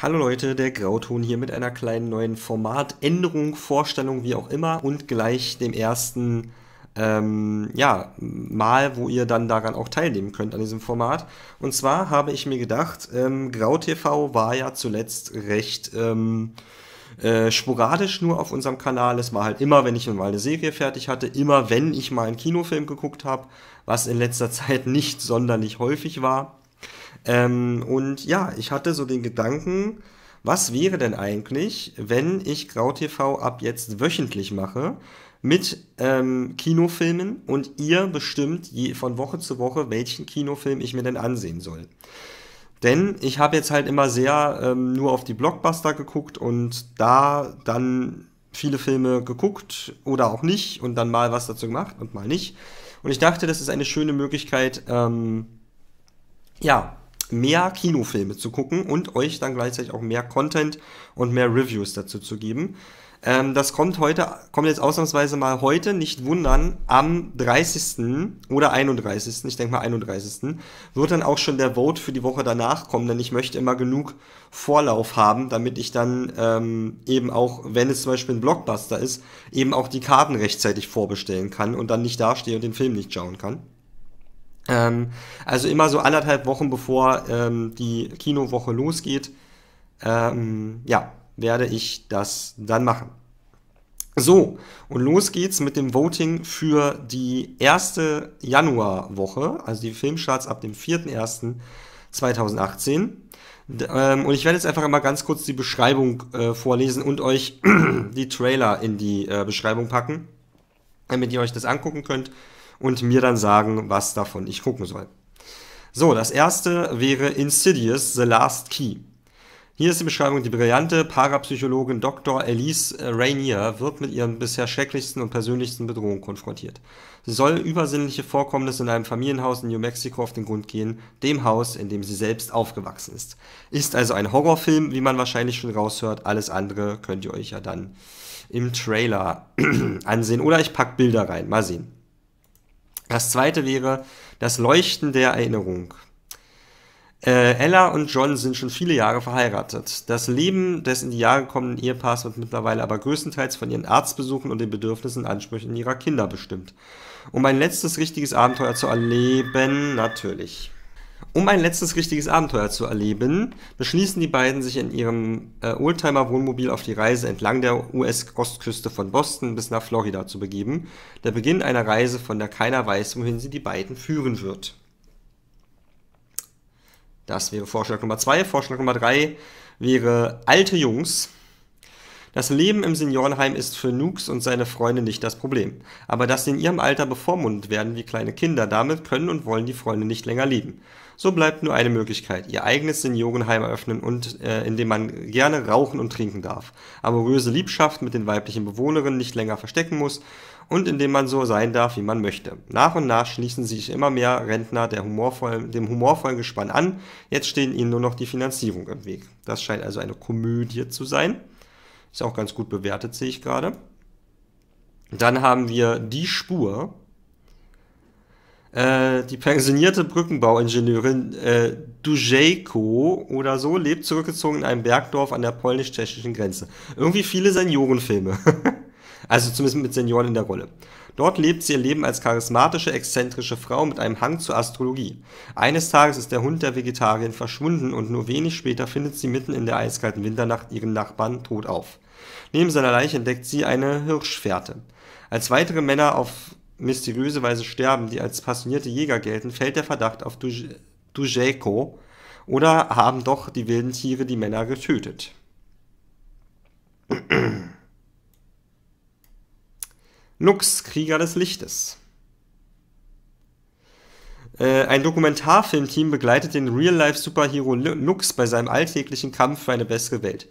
Hallo Leute, der Grauton hier mit einer kleinen neuen Formatänderung, Vorstellung, wie auch immer und gleich dem ersten ähm, ja, Mal, wo ihr dann daran auch teilnehmen könnt an diesem Format. Und zwar habe ich mir gedacht, ähm, GrauTV war ja zuletzt recht... Ähm, äh, sporadisch nur auf unserem Kanal. Es war halt immer, wenn ich mal eine Serie fertig hatte, immer, wenn ich mal einen Kinofilm geguckt habe, was in letzter Zeit nicht sonderlich häufig war. Ähm, und ja, ich hatte so den Gedanken, was wäre denn eigentlich, wenn ich GrauTV ab jetzt wöchentlich mache mit ähm, Kinofilmen und ihr bestimmt je, von Woche zu Woche, welchen Kinofilm ich mir denn ansehen soll. Denn ich habe jetzt halt immer sehr ähm, nur auf die Blockbuster geguckt und da dann viele Filme geguckt oder auch nicht und dann mal was dazu gemacht und mal nicht. Und ich dachte, das ist eine schöne Möglichkeit, ähm, ja, mehr Kinofilme zu gucken und euch dann gleichzeitig auch mehr Content und mehr Reviews dazu zu geben. Ähm, das kommt heute, kommt jetzt ausnahmsweise mal heute, nicht wundern, am 30. oder 31., ich denke mal 31., wird dann auch schon der Vote für die Woche danach kommen, denn ich möchte immer genug Vorlauf haben, damit ich dann ähm, eben auch, wenn es zum Beispiel ein Blockbuster ist, eben auch die Karten rechtzeitig vorbestellen kann und dann nicht dastehe und den Film nicht schauen kann. Ähm, also immer so anderthalb Wochen bevor ähm, die Kinowoche losgeht, ähm, ja, werde ich das dann machen. So, und los geht's mit dem Voting für die erste Januarwoche, also die Filmstarts ab dem 4.1.2018. Ähm, und ich werde jetzt einfach mal ganz kurz die Beschreibung äh, vorlesen und euch die Trailer in die äh, Beschreibung packen, damit ihr euch das angucken könnt und mir dann sagen, was davon ich gucken soll. So, das erste wäre Insidious, The Last Key. Hier ist die Beschreibung, die brillante Parapsychologin Dr. Elise Rainier wird mit ihren bisher schrecklichsten und persönlichsten Bedrohungen konfrontiert. Sie soll übersinnliche Vorkommnisse in einem Familienhaus in New Mexico auf den Grund gehen, dem Haus, in dem sie selbst aufgewachsen ist. Ist also ein Horrorfilm, wie man wahrscheinlich schon raushört. Alles andere könnt ihr euch ja dann im Trailer ansehen. Oder ich pack Bilder rein, mal sehen. Das zweite wäre das Leuchten der Erinnerung. Äh, Ella und John sind schon viele Jahre verheiratet. Das Leben des in die Jahre kommenden Ehepaars wird mittlerweile aber größtenteils von ihren Arztbesuchen und den Bedürfnissen und Ansprüchen ihrer Kinder bestimmt. Um ein letztes richtiges Abenteuer zu erleben, natürlich. Um ein letztes richtiges Abenteuer zu erleben, beschließen die beiden sich in ihrem äh, Oldtimer-Wohnmobil auf die Reise entlang der US-Ostküste von Boston bis nach Florida zu begeben. Der Beginn einer Reise, von der keiner weiß, wohin sie die beiden führen wird. Das wäre Vorschlag Nummer 2. Vorschlag Nummer 3 wäre alte Jungs das Leben im Seniorenheim ist für Nukes und seine Freunde nicht das Problem. Aber dass sie in ihrem Alter bevormundet werden wie kleine Kinder, damit können und wollen die Freunde nicht länger leben. So bleibt nur eine Möglichkeit, ihr eigenes Seniorenheim eröffnen und äh, in dem man gerne rauchen und trinken darf, amoröse Liebschaft mit den weiblichen Bewohnerinnen nicht länger verstecken muss und in dem man so sein darf, wie man möchte. Nach und nach schließen sich immer mehr Rentner humorvollen, dem humorvollen Gespann an. Jetzt stehen ihnen nur noch die Finanzierung im Weg. Das scheint also eine Komödie zu sein. Ist auch ganz gut bewertet, sehe ich gerade. Dann haben wir die Spur. Äh, die pensionierte Brückenbauingenieurin äh, Dujejko oder so lebt zurückgezogen in einem Bergdorf an der polnisch-tschechischen Grenze. Irgendwie viele Seniorenfilme. also zumindest mit Senioren in der Rolle. Dort lebt sie ihr Leben als charismatische, exzentrische Frau mit einem Hang zur Astrologie. Eines Tages ist der Hund der Vegetarierin verschwunden und nur wenig später findet sie mitten in der eiskalten Winternacht ihren Nachbarn tot auf. Neben seiner Leiche entdeckt sie eine Hirschfährte. Als weitere Männer auf mysteriöse Weise sterben, die als passionierte Jäger gelten, fällt der Verdacht auf Dujeko oder haben doch die wilden Tiere die Männer getötet. Lux, Krieger des Lichtes. Äh, ein Dokumentarfilmteam begleitet den Real-Life-Superhero Lux bei seinem alltäglichen Kampf für eine bessere Welt.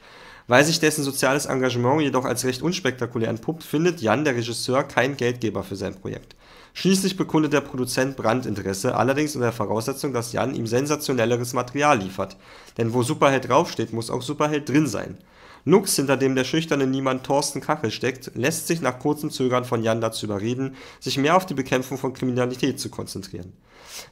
Weil sich dessen soziales Engagement jedoch als recht unspektakulär entpuppt, findet Jan, der Regisseur, keinen Geldgeber für sein Projekt. Schließlich bekundet der Produzent Brandinteresse, allerdings unter der Voraussetzung, dass Jan ihm sensationelleres Material liefert. Denn wo Superheld draufsteht, muss auch Superheld drin sein. Lux, hinter dem der schüchterne Niemand Thorsten Kachel steckt, lässt sich nach kurzem Zögern von Jan dazu überreden, sich mehr auf die Bekämpfung von Kriminalität zu konzentrieren.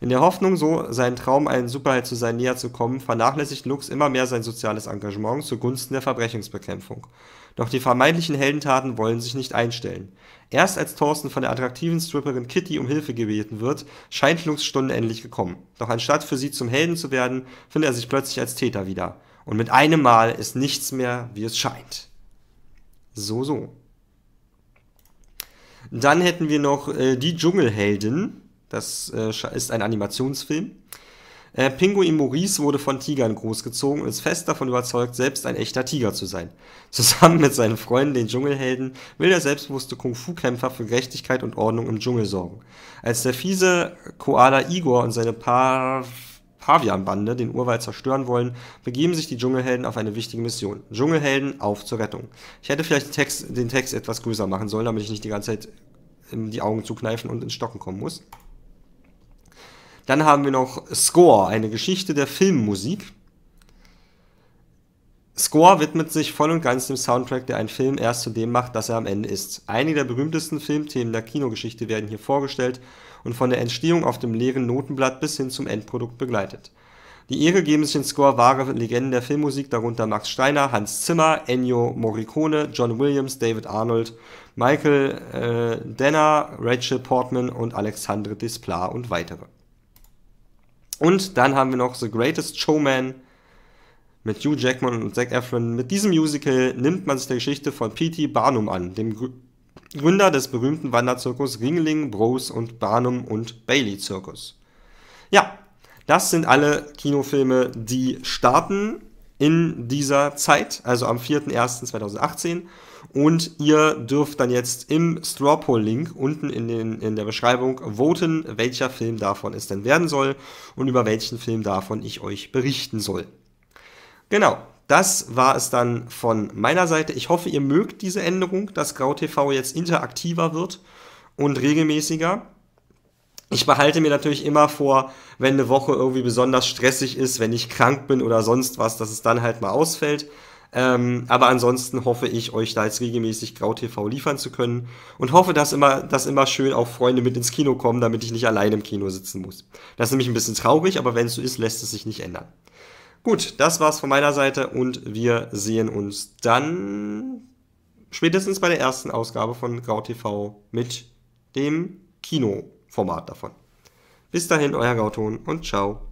In der Hoffnung, so seinen Traum, ein Superheld zu sein, näher zu kommen, vernachlässigt Lux immer mehr sein soziales Engagement zugunsten der Verbrechungsbekämpfung. Doch die vermeintlichen Heldentaten wollen sich nicht einstellen. Erst als Thorsten von der attraktiven Stripperin Kitty um Hilfe gebeten wird, scheint Lux Stunde endlich gekommen. Doch anstatt für sie zum Helden zu werden, findet er sich plötzlich als Täter wieder. Und mit einem Mal ist nichts mehr, wie es scheint. So, so. Dann hätten wir noch äh, Die Dschungelheldin. Das äh, ist ein Animationsfilm. Äh, Pinguin Maurice wurde von Tigern großgezogen und ist fest davon überzeugt, selbst ein echter Tiger zu sein. Zusammen mit seinen Freunden, den Dschungelhelden, will der selbstbewusste Kung-Fu-Kämpfer für Gerechtigkeit und Ordnung im Dschungel sorgen. Als der fiese Koala Igor und seine paar Pavianbande den Urwald zerstören wollen, begeben sich die Dschungelhelden auf eine wichtige Mission. Dschungelhelden auf zur Rettung. Ich hätte vielleicht den Text, den Text etwas größer machen sollen, damit ich nicht die ganze Zeit die Augen zukneifen und ins Stocken kommen muss. Dann haben wir noch Score, eine Geschichte der Filmmusik. Score widmet sich voll und ganz dem Soundtrack, der einen Film erst zu dem macht, dass er am Ende ist. Einige der berühmtesten Filmthemen der Kinogeschichte werden hier vorgestellt und von der Entstehung auf dem leeren Notenblatt bis hin zum Endprodukt begleitet. Die Ehre geben sich den Score wahre Legenden der Filmmusik, darunter Max Steiner, Hans Zimmer, Ennio Morricone, John Williams, David Arnold, Michael äh, Denner, Rachel Portman und Alexandre Desplat und weitere. Und dann haben wir noch The Greatest Showman mit Hugh Jackman und Zac Efron. Mit diesem Musical nimmt man sich der Geschichte von P.T. Barnum an, dem Gründer des berühmten Wanderzirkus Ringling, Bros und Barnum und Bailey Zirkus. Ja, das sind alle Kinofilme, die starten in dieser Zeit, also am 4.1.2018. Und ihr dürft dann jetzt im Straw Poll Link unten in, den, in der Beschreibung voten, welcher Film davon es denn werden soll und über welchen Film davon ich euch berichten soll. Genau das war es dann von meiner Seite. Ich hoffe, ihr mögt diese Änderung, dass GrauTV jetzt interaktiver wird und regelmäßiger. Ich behalte mir natürlich immer vor, wenn eine Woche irgendwie besonders stressig ist, wenn ich krank bin oder sonst was, dass es dann halt mal ausfällt. Ähm, aber ansonsten hoffe ich, euch da jetzt regelmäßig GrauTV liefern zu können und hoffe, dass immer, dass immer schön auch Freunde mit ins Kino kommen, damit ich nicht allein im Kino sitzen muss. Das ist nämlich ein bisschen traurig, aber wenn es so ist, lässt es sich nicht ändern. Gut, das war's von meiner Seite und wir sehen uns dann spätestens bei der ersten Ausgabe von Grau mit dem Kinoformat davon. Bis dahin, euer Gauton und ciao.